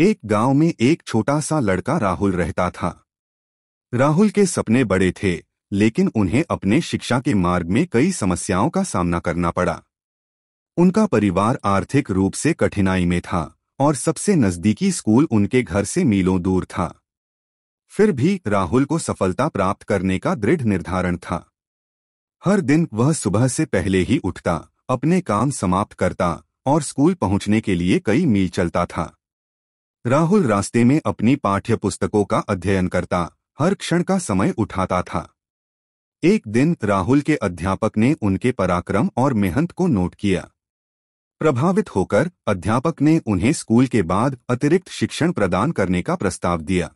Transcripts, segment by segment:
एक गांव में एक छोटा सा लड़का राहुल रहता था राहुल के सपने बड़े थे लेकिन उन्हें अपने शिक्षा के मार्ग में कई समस्याओं का सामना करना पड़ा उनका परिवार आर्थिक रूप से कठिनाई में था और सबसे नज़दीकी स्कूल उनके घर से मीलों दूर था फिर भी राहुल को सफलता प्राप्त करने का दृढ़ निर्धारण था हर दिन वह सुबह से पहले ही उठता अपने काम समाप्त करता और स्कूल पहुंचने के लिए कई मील चलता था राहुल रास्ते में अपनी पाठ्य पुस्तकों का अध्ययन करता हर क्षण का समय उठाता था एक दिन राहुल के अध्यापक ने उनके पराक्रम और मेहनत को नोट किया प्रभावित होकर अध्यापक ने उन्हें स्कूल के बाद अतिरिक्त शिक्षण प्रदान करने का प्रस्ताव दिया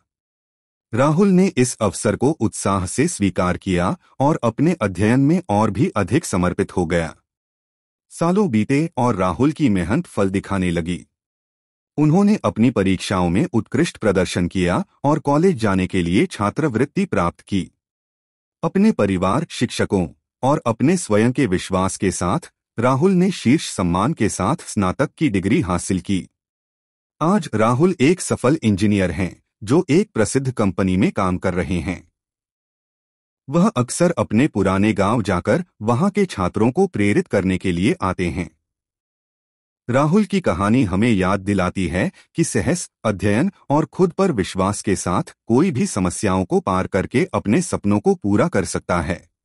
राहुल ने इस अवसर को उत्साह से स्वीकार किया और अपने अध्ययन में और भी अधिक समर्पित हो गया सालों बीते और राहुल की मेहनत फल दिखाने लगी उन्होंने अपनी परीक्षाओं में उत्कृष्ट प्रदर्शन किया और कॉलेज जाने के लिए छात्रवृत्ति प्राप्त की अपने परिवार शिक्षकों और अपने स्वयं के विश्वास के साथ राहुल ने शीर्ष सम्मान के साथ स्नातक की डिग्री हासिल की आज राहुल एक सफल इंजीनियर हैं जो एक प्रसिद्ध कंपनी में काम कर रहे हैं वह अक्सर अपने पुराने गांव जाकर वहां के छात्रों को प्रेरित करने के लिए आते हैं राहुल की कहानी हमें याद दिलाती है कि सहस अध्ययन और खुद पर विश्वास के साथ कोई भी समस्याओं को पार करके अपने सपनों को पूरा कर सकता है